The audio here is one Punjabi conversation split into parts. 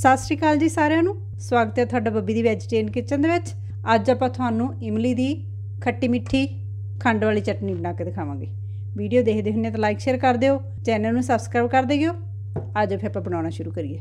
ਸਤਿ ਸ਼੍ਰੀ ਅਕਾਲ ਜੀ ਸਾਰਿਆਂ ਨੂੰ ਸਵਾਗਤ ਹੈ ਤੁਹਾਡਾ ਬੱਬੀ ਦੀ ਵੈਜੀਟੇਰੀਅਨ ਕਿਚਨ ਦੇ ਵਿੱਚ ਅੱਜ ਆਪਾਂ ਤੁਹਾਨੂੰ ਇਮਲੀ ਦੀ ਖੱਟੀ ਮਿੱਠੀ ਖੰਡ ਵਾਲੀ ਚਟਨੀ ਬਣਾ ਕੇ ਦਿਖਾਵਾਂਗੇ ਵੀਡੀਓ ਦੇਖਦੇ ਹੁੰਨੇ ਤਾਂ ਲਾਈਕ ਸ਼ੇਅਰ ਕਰ ਦਿਓ ਚੈਨਲ ਨੂੰ ਸਬਸਕ੍ਰਾਈਬ ਕਰ ਦਿਓ ਅੱਜ ਫਿਰ ਆਪਾਂ ਬਣਾਉਣਾ ਸ਼ੁਰੂ ਕਰੀਏ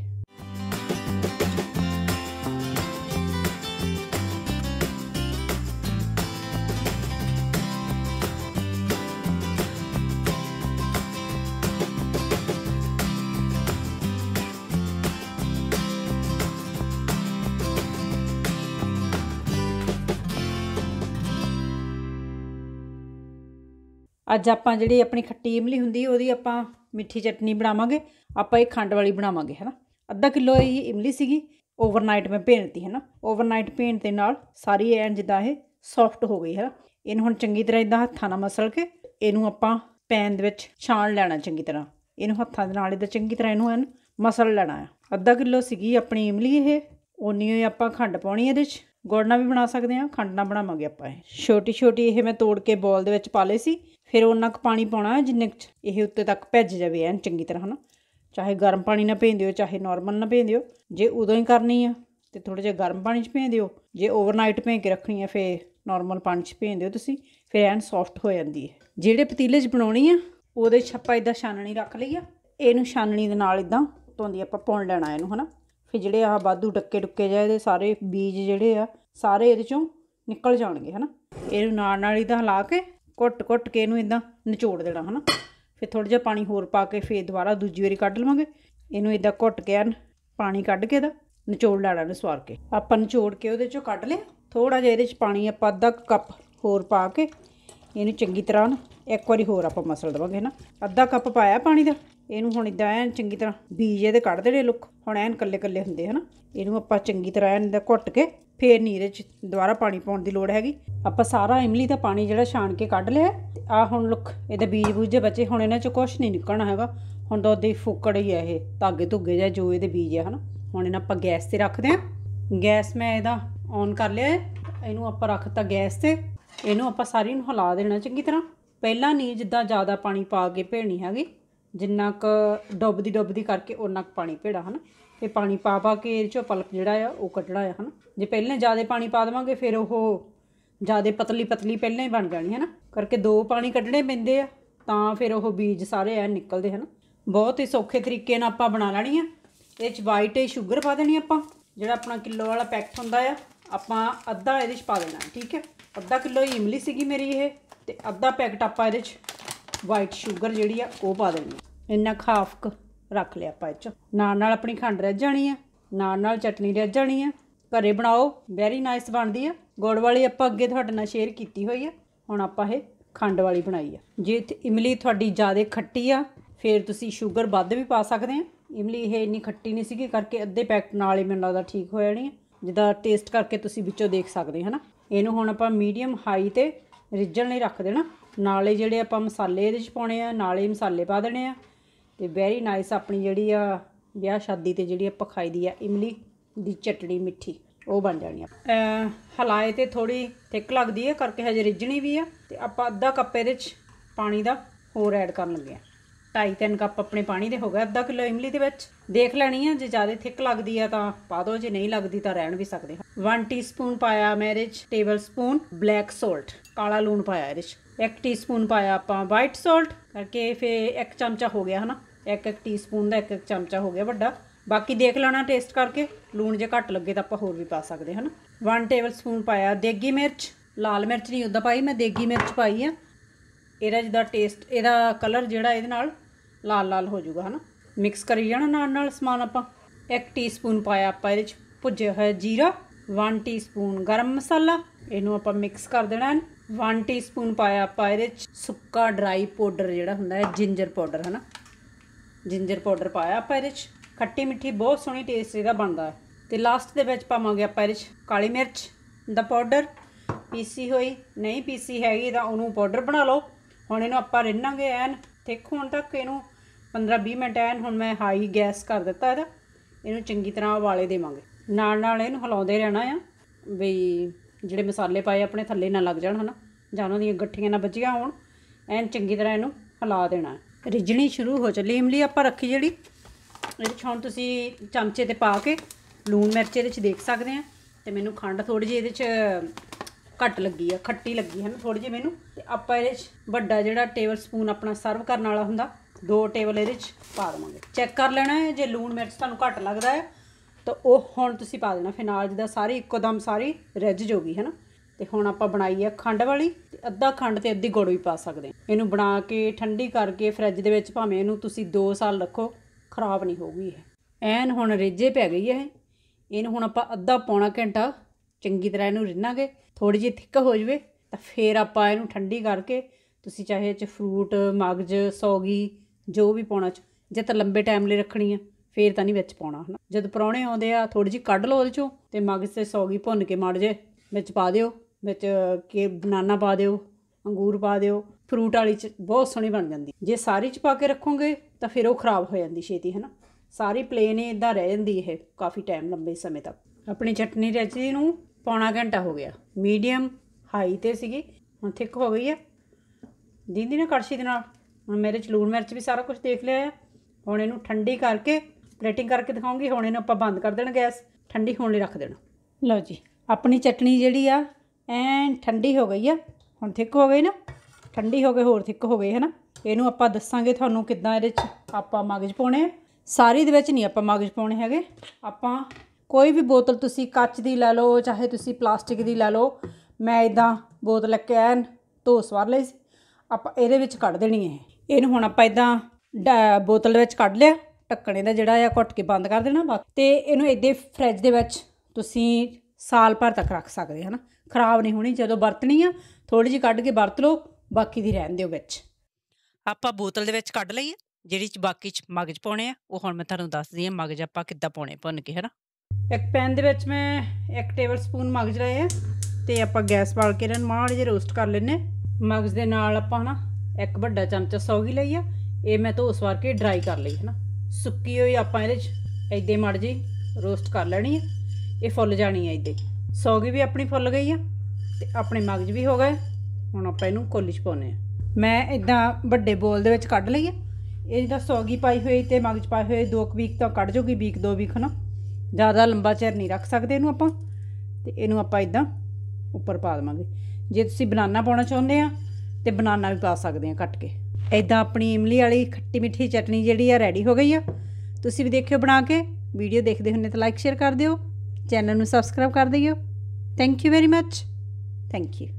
ਅੱਜ ਆਪਾਂ ਜਿਹੜੀ ਆਪਣੀ ਖੱਟੀ ਇਮਲੀ ਹੁੰਦੀ ਉਹਦੀ ਆਪਾਂ ਮਿੱਠੀ ਚਟਨੀ ਬਣਾਵਾਂਗੇ ਆਪਾਂ ਇਹ ਖੰਡ ਵਾਲੀ ਬਣਾਵਾਂਗੇ ਹੈਨਾ ਅੱਧਾ ਕਿਲੋ ਇਹ ਇਮਲੀ ਸੀਗੀ ਓਵਰਨਾਈਟ ਮੈਂ ਭੇਣਤੀ ਹੈਨਾ ਓਵਰਨਾਈਟ ਭੇਣ ਦੇ ਨਾਲ ਸਾਰੀ ਐਨ ਜਿੱਦਾਂ ਇਹ ਸੌਫਟ ਹੋ ਗਈ ਹੈ ਇਹਨੂੰ ਹੁਣ ਚੰਗੀ ਤਰ੍ਹਾਂ ਇਦਾਂ ਹੱਥਾਂ ਨਾਲ ਮਸਲ ਕੇ ਇਹਨੂੰ ਆਪਾਂ ਪੈਨ ਦੇ ਵਿੱਚ ਛਾਣ ਲੈਣਾ ਚੰਗੀ ਤਰ੍ਹਾਂ ਇਹਨੂੰ ਹੱਥਾਂ ਦੇ ਨਾਲ ਇਹਦਾ ਚੰਗੀ ਤਰ੍ਹਾਂ ਇਹਨੂੰ ਐਨ ਮਸਲ ਲੈਣਾ ਹੈ ਅੱਧਾ ਕਿਲੋ ਸੀਗੀ ਆਪਣੀ ਇਮਲੀ ਇਹ ਓਨੀ ਹੀ ਆਪਾਂ ਖੰਡ ਪਾਉਣੀ ਇਹਦੇ ਵਿੱਚ ਗੋੜਨਾ ਵੀ ਬਣਾ ਸਕਦੇ ਹਾਂ ਖੰਡ ਨਾਲ ਬਣਾਵਾਂਗੇ ਆਪਾਂ ਇਹ ਛੋਟੀ ਛੋਟੀ ਇਹ ਮੈਂ ਤੋੜ ਕੇ ਬੋਲ ਦੇ ਵਿੱਚ ਪਾ ਲਏ ਸੀ ਫਿਰ ਉਹਨਾਂ ਕ ਪਾਣੀ ਪਾਉਣਾ ਜਿੰਨੇ ਇਹ ਉੱਤੇ ਤੱਕ ਭਿੱਜ ਜਾਵੇ ਐਨ ਚੰਗੀ ਤਰ੍ਹਾਂ ਹਨਾ ਚਾਹੇ ਗਰਮ ਪਾਣੀ ਨਾਲ ਭੇਂਦੇ ਹੋ ਚਾਹੇ ਨਾਰਮਲ ਨਾਲ ਭੇਂਦੇ ਹੋ ਜੇ ਉਦੋਂ ਹੀ ਕਰਨੀ ਆ ਤੇ ਥੋੜਾ ਜਿਹਾ ਗਰਮ ਪਾਣੀ 'ਚ ਭੇਂ ਦਿਓ ਜੇ ਓਵਰਨਾਈਟ ਭੇਂ ਕੇ ਰੱਖਣੀ ਆ ਫੇ ਨਾਰਮਲ ਪਾਣੀ 'ਚ ਭੇਂ ਦਿਓ ਤੁਸੀਂ ਫਿਰ ਐਨ ਸੌਫਟ ਹੋ ਜਾਂਦੀ ਹੈ ਜਿਹੜੇ ਪਤੀਲੇ 'ਚ ਬਣਾਉਣੀ ਆ ਉਹਦੇ ਛੱਪਾ ਇਦਾਂ ਛਾਨਣੀ ਰੱਖ ਲਈ ਆ ਇਹਨੂੰ ਛਾਨਣੀ ਦੇ ਨਾਲ ਇਦਾਂ ਤੋਂ ਦੀ ਆਪਾਂ ਪਾਉਣ ਲੈਣਾ ਇਹਨੂੰ ਹਨਾ ਕਿ ਜਿਹੜੇ ਆ ਬਾਧੂ ਡੱਕੇ ਡੁੱਕੇ ਜਾਏ ਦੇ ਸਾਰੇ ਬੀਜ ਜਿਹੜੇ ਆ ਸਾਰੇ ਇਹਦੇ ਚੋਂ ਨਿਕਲ ਜਾਣਗੇ ਹਨਾ ਇਹਨੂੰ ਨਾਲ ਨਾਲ ਹੀ ਤਾਂ ਹਲਾ ਕੇ ਕੁੱਟ-ਕੁੱਟ ਕੇ ਇਹਨੂੰ ਇਦਾਂ ਨਿਚੋੜ ਦੇਣਾ ਹਨਾ ਫਿਰ ਥੋੜਾ ਜਿਹਾ ਪਾਣੀ ਹੋਰ ਪਾ ਕੇ ਫੇਰ ਦੁਬਾਰਾ ਦੂਜੀ ਵਾਰੀ ਕੱਢ ਲਵਾਂਗੇ ਇਹਨੂੰ ਇਦਾਂ ਘੁੱਟ ਕੇ ਆਣ ਪਾਣੀ ਕੱਢ ਕੇ ਦਾ ਨਿਚੋੜ ਲੈਣਾ ਨੂੰ ਸਵਾਰ ਕੇ ਆਪਾਂ ਨਿਚੋੜ ਕੇ ਉਹਦੇ ਚੋਂ ਕੱਢ ਲਿਆ ਥੋੜਾ ਜਿਹਾ ਇਹਦੇ ਚ ਪਾਣੀ ਆਪਾਂ ਅੱਧਾ ਕੱਪ ਹੋਰ ਪਾ ਕੇ ਇਹਨੂੰ ਚੰਗੀ ਤਰ੍ਹਾਂ ਇੱਕ ਵਾਰੀ ਹੋਰ ਆਪਾਂ ਮਸਲ ਦਵਾਂਗੇ ਹਨਾ ਅੱਧਾ ਕੱਪ ਪਾਇਆ ਪਾਣੀ ਦਾ ਇਹਨੂੰ ਹੁਣ ਇਦਾਂ ਐਨ ਚੰਗੀ ਤਰ੍ਹਾਂ ਬੀਜ ਇਹਦੇ ਕੱਢ ਦੇਣੇ ਲੁੱਕ ਹੁਣ ਐਨ ਕੱਲੇ ਕੱਲੇ ਹੁੰਦੇ ਹਨ ਇਹਨੂੰ ਆਪਾਂ ਚੰਗੀ ਤਰ੍ਹਾਂ ਐਨ ਦਾ ਘੁੱਟ ਕੇ ਫੇਰ ਨੀਰੇ ਚ ਦੁਬਾਰਾ ਪਾਣੀ ਪਾਉਣ ਦੀ ਲੋੜ ਹੈਗੀ ਆਪਾਂ ਸਾਰਾ ਇਮਲੀ ਦਾ ਪਾਣੀ ਜਿਹੜਾ ਛਾਣ ਕੇ ਕੱਢ ਲਿਆ ਆ ਹੁਣ ਲੁੱਕ ਇਹਦੇ ਬੀਜ ਬੂਜੇ ਬਚੇ ਹੁਣ ਇਹਨਾਂ ਚ ਕੁਝ ਨਹੀਂ ਨਿਕਲਣਾ ਹੈਗਾ ਹੁਣ ਦੋਦੇ ਉਹਦੇ ਫੁੱਕੜ ਹੀ ਆ ਇਹ ਧਾਗੇ ਧੁੱਗੇ ਜਾਂ ਜੋ ਇਹਦੇ ਬੀਜ ਆ ਹਨ ਹੁਣ ਇਹਨਾਂ ਆਪਾਂ ਗੈਸ ਤੇ ਰੱਖਦੇ ਆ ਗੈਸ ਮੈਂ ਇਹਦਾ ਔਨ ਕਰ ਲਿਆ ਇਹਨੂੰ ਆਪਾਂ ਰੱਖਤਾ ਗੈਸ ਤੇ ਇਹਨੂੰ ਆਪਾਂ ਸਾਰੀ ਨੂੰ ਹਿਲਾ ਦੇਣਾ ਚੰਗੀ ਤਰ੍ਹਾਂ ਪਹਿਲਾਂ ਨਹੀਂ ਜਿੱਦਾਂ ਜ਼ਿਆਦਾ ਪਾਣੀ ਪਾ ਕੇ ਭੇਣੀ ਹੈਗੀ ਜਿੰਨਾ ਕ ਡੁੱਬਦੀ ਡੁੱਬਦੀ ਕਰਕੇ ਉਹਨਾਂ ਕ ਪਾਣੀ ਭੇੜਾ ਹਨ ਤੇ ਪਾਣੀ ਪਾ ਪਾ ਕੇ ਇਹ ਚੋਂ ਪਲਕ ਜਿਹੜਾ ਆ ਉਹ ਕੱਢਣਾ ਆ ਹਨ ਜੇ ਪਹਿਲਾਂ ਜ਼ਿਆਦਾ ਪਾਣੀ ਪਾ ਦੇਵਾਂਗੇ ਫਿਰ ਉਹ ਜ਼ਿਆਦਾ ਪਤਲੀ ਪਤਲੀ ਪਹਿਲਾਂ ਹੀ ਬਣ ਜਾਣੀ ਹੈ ਨਾ ਕਰਕੇ ਦੋ ਪਾਣੀ ਕੱਢਣੇ ਪੈਂਦੇ ਆ ਤਾਂ ਫਿਰ ਉਹ ਬੀਜ ਸਾਰੇ ਐ ਨਿਕਲਦੇ ਹਨ ਬਹੁਤ ਹੀ ਸੌਖੇ ਤਰੀਕੇ ਨਾਲ ਆਪਾਂ ਬਣਾ ਲੈਣੀ ਆ ਇਹ ਚ ਵਾਈਟ ਸ਼ੂਗਰ ਪਾ ਦੇਣੀ ਆਪਾਂ ਜਿਹੜਾ ਆਪਣਾ ਕਿਲੋ ਵਾਲਾ ਪੈਕਟ ਹੁੰਦਾ ਆ ਆਪਾਂ ਅੱਧਾ ਇਹਦੇ ਚ ਪਾ ਦੇਣਾ ਠੀਕ ਹੈ ਅੱਧਾ ਕਿਲੋ ਇਮਲੀ ਸੀਗੀ ਮੇਰੀ ਇਹ ਤੇ ਅੱਧਾ ਪੈਕਟ ਆਪਾਂ ਇਹਦੇ ਚ ਵਾਈਟ 슈ਗਰ ਜਿਹੜੀ ਆ ਉਹ ਪਾ ਦੇਣੀ ਇੰਨਾ ਖਾਫ ਕ ਰੱਖ ਲਿਆ ਆਪਾਂ ਇਹ ਚ ਨਾਲ ਨਾਲ ਆਪਣੀ ਖੰਡ ਰਹਿ ਜਾਣੀ ਆ ਨਾਲ ਨਾਲ ਚਟਨੀ ਰਹਿ ਜਾਣੀ ਆ ਘਰੇ ਬਣਾਓ ਵੈਰੀ ਨਾਈਸ ਬਣਦੀ ਆ ਗੁੜ ਵਾਲੀ ਆਪਾਂ ਅੱਗੇ ਤੁਹਾਡੇ ਨਾਲ ਸ਼ੇਅਰ ਕੀਤੀ ਹੋਈ ਆ ਹੁਣ ਆਪਾਂ ਇਹ ਖੰਡ ਵਾਲੀ ਬਣਾਈ ਆ ਜੇ ਇਮਲੀ ਤੁਹਾਡੀ ਜ਼ਿਆਦਾ ਖੱਟੀ ਆ ਫਿਰ ਤੁਸੀਂ 슈ਗਰ ਵੱਧ ਵੀ ਪਾ ਸਕਦੇ ਆ ਇਮਲੀ ਇਹ ਇੰਨੀ ਖੱਟੀ ਨਹੀਂ ਸੀਗੀ ਕਰਕੇ ਅੱਧੇ ਪੈਕਟ ਨਾਲ ਹੀ ਮੈਨੂੰ ਲੱਗਦਾ ਠੀਕ ਹੋ ਜਾਣੀ ਆ ਜਿਹਦਾ ਟੇਸਟ ਕਰਕੇ ਤੁਸੀਂ ਵਿੱਚੋਂ ਦੇਖ ਸਕਦੇ ਹਨਾ ਇਹਨੂੰ ਹੁਣ ਆਪਾਂ ਮੀਡੀਅਮ ਹਾਈ ਤੇ ਰਿੱਝਣ ਲਈ ਰੱਖ ਦੇਣਾ ਨਾਲੇ ਜਿਹੜੇ ਆਪਾਂ ਮਸਾਲੇ ਇਹਦੇ 'ਚ ਪਾਉਣੇ ਆ ਨਾਲੇ ਮਸਾਲੇ ਪਾ ਦੇਣੇ ਆ ਤੇ ਵੈਰੀ ਨਾਈਸ ਆਪਣੀ ਜਿਹੜੀ ਆ ਵਿਆਹ ਸ਼ਾਦੀ ਤੇ ਜਿਹੜੀ ਆਪਾਂ ਖਾਈ ਦੀ ਆ ਇਮਲੀ ਦੀ ਚਟਣੀ ਮਿੱਠੀ ਉਹ ਬਣ ਜਾਣੀ ਆ ਹਲਾਏ ਤੇ ਥੋੜੀ ਥਿਕ ਲੱਗਦੀ ਹੈ ਕਰਕੇ ਹਜੇ ਰਿੱਝਣੀ ਵੀ ਆ ਤੇ ਆਪਾਂ ਅੱਧਾ ਕੱਪ ਇਹਦੇ 'ਚ ਪਾਣੀ ਦਾ ਹੋਰ ਐਡ ਕਰਨ ਲੱਗੇ ਆ 2.5-3 ਕੱਪ ਆਪਣੇ ਪਾਣੀ ਦੇ ਹੋ ਗਏ ਅੱਧਾ ਕਿਲੋ ਇਮਲੀ ਦੇ ਵਿੱਚ ਦੇਖ ਲੈਣੀ ਆ ਜੇ ਜ਼ਿਆਦਾ ਥਿਕ ਲੱਗਦੀ ਆ ਤਾਂ ਪਾ ਦਿਓ ਜੇ ਨਹੀਂ ਲੱਗਦੀ ਤਾਂ ਰਹਿਣ ਵੀ ਸਕਦੇ ਆ 1 ਟੀਸਪੂਨ ਪਾਇਆ ਮੈਂ ਇਹਦੇ 'ਚ ਟੇਬਲ ਸਪੂਨ ਬਲੈਕ ਸੋਲਟ ਕਾਲਾ ਲੂਣ ਪਾਇਆ ਇਹਦੇ 'ਚ 1 ਟੀਸਪੂਨ ਪਾਇਆ ਆਪਾਂ ਵਾਈਟ ਸਾਲਟ ਕਰਕੇ ਫੇ 1 ਚਮਚਾ ਹੋ ਗਿਆ ਹਨਾ 1 1 ਟੀਸਪੂਨ ਦਾ 1 1 ਚਮਚਾ ਹੋ ਗਿਆ ਵੱਡਾ ਬਾਕੀ ਦੇਖ ਲੈਣਾ ਟੇਸਟ ਕਰਕੇ ਲੂਣ ਜੇ ਘੱਟ ਲੱਗੇ ਤਾਂ ਆਪਾਂ ਹੋਰ ਵੀ ਪਾ ਸਕਦੇ ਹਨਾ 1 ਟੇਬਲ ਸਪੂਨ ਪਾਇਆ ਦੇਗੀ ਮਿਰਚ ਲਾਲ ਮਿਰਚ ਨਹੀਂ ਉਦਾਂ ਪਾਈ ਮੈਂ ਦੇਗੀ ਮਿਰਚ ਪਾਈ ਆ ਇਹਦਾ ਜਿਹਦਾ ਟੇਸਟ ਇਹਦਾ ਕਲਰ ਜਿਹੜਾ ਇਹਦੇ ਨਾਲ ਲਾਲ ਲਾਲ ਹੋ ਜਾਊਗਾ ਹਨਾ ਮਿਕਸ ਕਰੀ ਜਾਣਾ ਨਾਲ ਨਾਲ ਸਮਾਨ ਆਪਾਂ 1 ਟੀਸਪੂਨ ਪਾਇਆ ਆਪਾਂ ਇਹਦੇ ਵਿੱਚ ਭੁੱਜਿਆ ਹੋਇਆ ਜੀਰਾ 1 ਟੀਸਪੂਨ ਗਰਮ ਮਸਾਲਾ ਇਹਨੂੰ ਆਪਾਂ ਮਿਕਸ ਕਰ ਦੇਣਾ ਹੈ 1 ਟੀਸਪੂਨ ਪਾਇਆ ਆਪਾਂ ਇਹਦੇ ਚ ਸੁੱਕਾ ਡਰਾਈ ਪਾਊਡਰ ਜਿਹੜਾ ਹੁੰਦਾ ਹੈ ਜਿੰਜਰ ਪਾਊਡਰ ਹਨਾ ਜਿੰਜਰ ਪਾਊਡਰ ਪਾਇਆ ਆਪਾਂ ਇਹਦੇ ਚ ਖੱਟੀ ਮਿੱਠੀ ਬਹੁਤ ਸੋਹਣੀ ਟੇਸਟ ਇਹਦਾ ਬਣਦਾ ਹੈ ਤੇ ਲਾਸਟ ਦੇ ਵਿੱਚ ਪਾਵਾਂਗੇ ਆਪਾਂ ਇਹਦੇ ਚ ਕਾਲੀ ਮਿਰਚ ਦਾ ਪਾਊਡਰ ਪੀਸੀ ਹੋਈ ਨਹੀਂ ਪੀਸੀ ਹੈਗੀ ਤਾਂ ਉਹਨੂੰ ਪਾਊਡਰ ਬਣਾ ਲਓ ਹੁਣ ਇਹਨੂੰ ਆਪਾਂ ਰਿੰਨਾਂਗੇ ਐਨ ਥਿਕ ਹੋਣ ਤੱਕ ਇਹਨੂੰ 15-20 ਮਿੰਟ ਐਨ ਹੁਣ ਮੈਂ ਹਾਈ ਗੈਸ ਕਰ ਦਿੱਤਾ ਇਹਦਾ ਇਹਨੂੰ ਚੰਗੀ ਤਰ੍ਹਾਂ ਉਬਾਲੇ ਦੇਵਾਂਗੇ ਨਾਲ ਨਾਲ ਇਹਨੂੰ ਹਿਲਾਉਂਦੇ ਰਹਿਣਾ ਆ ਵੀ ਜਿਹੜੇ ਮਸਾਲੇ ਪਾਏ ਆਪਣੇ ਥੱਲੇ ਨਾ ਲੱਗ ਜਾਣ ਹਨਾ ਜਾਂ ਉਹਨਾਂ ਦੀਆਂ ਗੱਠੀਆਂ ਨਾ ਬੱਜੀਆਂ ਹੋਣ ਐਨ ਚੰਗੀ ਤਰ੍ਹਾਂ ਇਹਨੂੰ ਹਿਲਾ ਦੇਣਾ ਰਿਜਣੀ ਸ਼ੁਰੂ ਹੋ ਚੱਲੀ ਇਮਲੀ ਆਪਾਂ ਰੱਖੀ ਜਿਹੜੀ ਇਹਦੇ ਛਾਉਣ ਤੁਸੀਂ ਚਮਚੇ ਤੇ ਪਾ ਕੇ ਲੂਣ ਮਿਰਚ ਇਹਦੇ ਵਿੱਚ ਦੇਖ ਸਕਦੇ ਆ ਤੇ ਮੈਨੂੰ ਖੰਡ ਥੋੜੀ ਜਿਹੀ ਇਹਦੇ ਵਿੱਚ ਘੱਟ ਲੱਗੀ ਆ ਖੱਟੀ ਲੱਗੀ ਹੈ ਨਾ ਥੋੜੀ ਜਿਹੀ ਮੈਨੂੰ ਤੇ ਆਪਾਂ ਇਹਦੇ ਵਿੱਚ ਵੱਡਾ ਜਿਹੜਾ ਟੇਬਲ ਸਪੂਨ ਆਪਣਾ ਸਰਵ ਕਰਨ ਵਾਲਾ ਹੁੰਦਾ ਦੋ ਟੇਬਲ ਇਹਦੇ ਵਿੱਚ ਪਾ ਦਵਾਂਗੇ ਚੈੱਕ ਕਰ ਲੈਣਾ ਹੈ ਜੇ ਲੂਣ ਮਿਰਚ ਤੁਹਾਨੂੰ ਘੱਟ ਲੱਗਦਾ ਹੈ ਤਾਂ ਉਹ ਹੁਣ ਤੁਸੀਂ ਪਾ ਦੇਣਾ ਫਿਰ ਨਾਲ ਜਿਹਦਾ ਸਾਰੀ ਇੱਕੋ ਦਮ ਸਾਰੀ ਗਈ ਹੈ ਨਾ ਤੇ ਹੁਣ ਆਪਾਂ ਬਣਾਈ ਹੈ ਖੰਡ ਵਾਲੀ ਤੇ ਅੱਧਾ ਖੰਡ ਤੇ ਅੱਧੀ ਗੁੜ ਵੀ ਪਾ ਸਕਦੇ ਹਾਂ ਇਹਨੂੰ ਬਣਾ ਕੇ ਠੰਡੀ ਕਰਕੇ ਫ੍ਰਿਜ ਦੇ ਵਿੱਚ ਭਾਵੇਂ ਇਹਨੂੰ ਤੁਸੀਂ 2 ਸਾਲ ਰੱਖੋ ਖਰਾਬ ਨਹੀਂ ਹੋਊਗੀ ਇਹ ਐਨ ਹੁਣ ਰਿੱਝੇ ਪੈ ਗਈ ਹੈ ਇਹਨੂੰ ਹੁਣ ਆਪਾਂ ਅੱਧਾ ਪੌਣਾ ਘੰਟਾ ਚੰਗੀ ਤਰ੍ਹਾਂ ਇਹਨੂੰ ਰਿੰਨਾਂਗੇ ਥੋੜੀ ਜਿਹੀ ਥਿੱਕ ਹੋ ਜਵੇ ਤਾਂ ਫੇਰ ਆਪਾਂ ਇਹਨੂੰ ਠੰਡੀ ਕਰਕੇ ਤੁਸੀਂ ਚਾਹੇ ਚ ਫਰੂਟ ਮਗਜ ਸੌਗੀ ਜੋ ਵੀ ਪਾਉਣਾ ਚ ਜੇ ਤਾਂ ਲੰਬੇ ਟਾਈਮ ਲਈ ਰੱਖਣੀ ਹੈ ਫੇਰ ਤਾਂ ਨਹੀਂ ਵਿੱਚ ਪਾਉਣਾ ਹਨਾ ਜਦ ਪਰੌਣੇ ਆਉਂਦੇ ਆ ਥੋੜੀ ਜੀ ਕੱਢ ਲਓ ਉਹਦੇ ਚੋਂ ਤੇ ਮਗਜ਼ ਤੇ ਸੌਗੀ ਭੁੰਨ ਕੇ ਮੜ ਜੇ ਵਿੱਚ ਪਾ ਦਿਓ ਵਿੱਚ ਕੇ ਬਨਾਨਾ ਪਾ ਦਿਓ ਅੰਗੂਰ ਪਾ ਦਿਓ ਫਰੂਟ ਵਾਲੀ ਚ ਬਹੁਤ ਸੋਹਣੀ ਬਣ ਜਾਂਦੀ ਜੇ ਸਾਰੀ ਚ ਪਾ ਕੇ ਰੱਖੋਗੇ ਤਾਂ ਫਿਰ ਉਹ ਖਰਾਬ ਹੋ ਜਾਂਦੀ ਛੇਤੀ ਹਨਾ ਸਾਰੀ ਪਲੇਨ ਹੀ ਇਦਾਂ ਰਹਿ ਜਾਂਦੀ ਇਹ ਕਾਫੀ ਟਾਈਮ ਲੰਬੇ ਸਮੇਂ ਤੱਕ ਆਪਣੀ ਚਟਨੀ ਰੈਚੀ ਨੂੰ ਪੌਣਾ ਘੰਟਾ ਹੋ ਗਿਆ ਮੀਡੀਅਮ ਹਾਈ ਤੇ ਸੀਗੀ ਹੁਣ ਥਿਕ ਹੋ ਗਈ ਹੈ ਦਿਨ ਦਿਨ ਕੜਛੀ ਦੇ ਨਾਲ ਹੁਣ ਮੇਰੇ ਚ ਲੂਣ ਮਿਰਚ ਵੀ ਸਾਰਾ ਕੁਝ ਦੇਖ ਲਿਆ ਹੁਣ ਇਹਨੂੰ ਠੰਡੀ ਕਰਕੇ ਗ੍ਰੇਟਿੰਗ ਕਰਕੇ ਦਿਖਾਉਂਗੀ ਹੁਣ ਇਹਨੂੰ ਆਪਾਂ ਬੰਦ ਕਰ ਦੇਣਾ ਗੈਸ ਠੰਡੀ ਹੋਣ ਲਈ ਰੱਖ ਦੇਣਾ ਲਓ ਜੀ ਆਪਣੀ ਚਟਣੀ ਜਿਹੜੀ ਆ ਐਨ ਠੰਡੀ ਹੋ ਗਈ ਆ ਹੁਣ ਥਿੱਕ ਹੋ ਗਈ ਨਾ ਠੰਡੀ ਹੋ ਗਈ ਹੋਰ ਥਿੱਕ ਹੋ ਗਈ ਹੈਨਾ ਇਹਨੂੰ ਆਪਾਂ ਦੱਸਾਂਗੇ ਤੁਹਾਨੂੰ ਕਿੱਦਾਂ ਇਹਦੇ 'ਚ ਆਪਾਂ ਮਗਜ ਪਾਉਣੇ ਸਾਰੀ ਦੇ ਵਿੱਚ ਨਹੀਂ ਆਪਾਂ ਮਗਜ ਪਾਉਣੇ ਹੈਗੇ ਆਪਾਂ ਕੋਈ ਵੀ ਬੋਤਲ ਤੁਸੀਂ ਕੱਚ ਦੀ ਲੈ ਲਓ ਚਾਹੇ ਤੁਸੀਂ ਪਲਾਸਟਿਕ ਦੀ ਲੈ ਲਓ ਮੈਂ ਇਦਾਂ ਬੋਤਲ ਲੈ ਕੇ ਐਨ ਧੋ ਲਈ ਸੀ ਆਪਾਂ ਇਹਦੇ ਵਿੱਚ ਕੱਢ ਦੇਣੀ ਹੈ ਇਹਨੂੰ ਹੁਣ ਆਪਾਂ ਇਦਾਂ ਬੋਤਲ ਵਿੱਚ ਕੱਢ ਲਿਆ ਢੱਕਣੇ ਦਾ ਜਿਹੜਾ ਆ ਘੁੱਟ ਕੇ ਬੰਦ ਕਰ ਦੇਣਾ ਬਾਕੀ ਤੇ ਇਹਨੂੰ ਇਦੇ ਫ੍ਰਿਜ ਦੇ ਵਿੱਚ ਤੁਸੀਂ ਸਾਲ ਭਰ ਤੱਕ ਰੱਖ ਸਕਦੇ ਹਨਾ ਖਰਾਬ ਨਹੀਂ ਹੋਣੀ ਜਦੋਂ ਵਰਤਣੀ ਆ ਥੋੜੀ ਜਿਹੀ ਕੱਢ ਕੇ ਵਰਤ ਲਓ ਬਾਕੀ ਦੀ ਰਹਿਣ ਦਿਓ ਵਿੱਚ ਆਪਾਂ ਬੋਤਲ ਦੇ ਵਿੱਚ ਕੱਢ ਲਈਏ ਜਿਹੜੀ ਚ ਬਾਕੀ ਚ ਮਗਜ ਪਾਉਣੇ ਆ ਉਹ ਹੁਣ ਮੈਂ ਤੁਹਾਨੂੰ ਦੱਸਦੀ ਆ ਮਗਜ ਆਪਾਂ ਕਿੱਦਾਂ ਪਾਉਣੇ ਭੁੰਨ ਕੇ ਹਨਾ ਇੱਕ ਪੈਨ ਦੇ ਵਿੱਚ ਮੈਂ 1 ਟੇਬਲ ਸਪੂਨ ਮਗਜ ਲਏ ਆ ਤੇ ਆਪਾਂ ਗੈਸ ਬਾਲ ਕੇ ਇਹਨਾਂ ਨੂੰ ਮਾੜੇ ਜਿਹੇ ਰੋਸਟ ਕਰ ਲੈਨੇ ਮਗਜ ਦੇ ਨਾਲ ਆਪਾਂ ਹਨਾ ਇੱਕ ਵੱਡਾ ਚਮਚਾ ਸੌਗੀ ਲਈ ਆ ਇਹ ਮੈਂ ਧੋ ਸਵਾਰ ਕੇ ਡਰਾਈ ਕਰ ਲਈ ਹਨਾ ਸੁੱਕੀ ਹੋਈ ਆਪਾਂ ਇਹਦੇ 'ਚ ਐਦੇ ਮੜ ਜੀ ਰੋਸਟ ਕਰ ਲੈਣੀ ਹੈ ਇਹ ਫੁੱਲ ਜਾਣੀ ਹੈ ਐਦੇ ਸੌਗੀ ਵੀ ਆਪਣੀ ਫੁੱਲ ਗਈ ਆ ਤੇ ਆਪਣੇ ਮਗਜ ਵੀ ਹੋ ਗਏ ਹੁਣ ਆਪਾਂ ਇਹਨੂੰ ਕੋਲੀ 'ਚ ਪਾਉਨੇ ਆ ਮੈਂ ਇਦਾਂ ਵੱਡੇ ਬੋਲ ਦੇ ਵਿੱਚ ਕੱਢ ਲਈ ਆ ਇਹ ਜਿਹਦਾ ਸੌਗੀ ਪਾਈ ਹੋਈ ਤੇ ਮਗਜ ਪਾਈ ਹੋਈ ਦੋ ਵੀਕ ਤਾਂ ਕੱਢ ਜੂਗੀ ਵੀਕ ਦੋ ਵੀਕ ਨਾ ਜ਼ਿਆਦਾ ਲੰਬਾ ਚਿਰ ਨਹੀਂ ਰੱਖ ਸਕਦੇ ਇਹਨੂੰ ਆਪਾਂ ਤੇ ਇਹਨੂੰ ਆਪਾਂ ਇਦਾਂ ਉੱਪਰ ਪਾ ਦਵਾਂਗੇ ਜੇ ਤੁਸੀਂ ਬਨਾਨਾ ਪਾਉਣਾ ਚਾਹੁੰਦੇ ਆ ਤੇ ਬਨਾਨਾ ਵੀ ਪਾ ਸਕਦੇ ਆ ਕੱਟ ਕੇ ਇਦਾਂ ਆਪਣੀ ਇਮਲੀ ਵਾਲੀ ਖੱਟੀ ਮਿੱਠੀ ਚਟਨੀ ਜਿਹੜੀ ਆ ਰੈਡੀ ਹੋ ਗਈ ਆ ਤੁਸੀਂ ਵੀ ਦੇਖਿਓ ਬਣਾ ਕੇ ਵੀਡੀਓ ਦੇਖਦੇ ਹੁੰਨੇ ਤਾਂ ਲਾਈਕ ਸ਼ੇਅਰ ਕਰ ਦਿਓ ਚੈਨਲ ਨੂੰ ਸਬਸਕ੍ਰਾਈਬ ਕਰ ਦਿਓ thank you very much thank you